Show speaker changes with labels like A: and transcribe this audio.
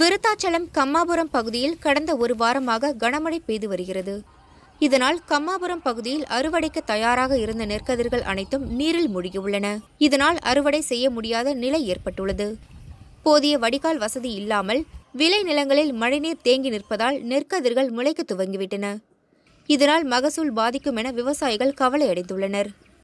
A: விருத்தாச்சலம் கம்மாபுரம் பகுதியில் கடந்த ஒரு வாரமாக கனமழை பெய்து வருகிறது இதனால் கம்மாபுரம் பகுதியில் அறுவடைக்கு தயாராக இருந்த நெற்கதிர்கள் அனைத்தும் நீரில் மூழ்கியுள்ளன இதனால் அறுவடை செய்ய முடியாத நிலை ஏற்பட்டுள்ளது போதிய வடிகால் வசதி இல்லாமல் விளை நிலங்களில் மழைநீர் தேங்கி நிற்பதால் நெற்கதிர்கள் முளைக்க துவங்கிவிட்டன இதனால் மகசூல் பாதிக்கும் என விவசாயிகள் கவலை அடைந்துள்ளனர்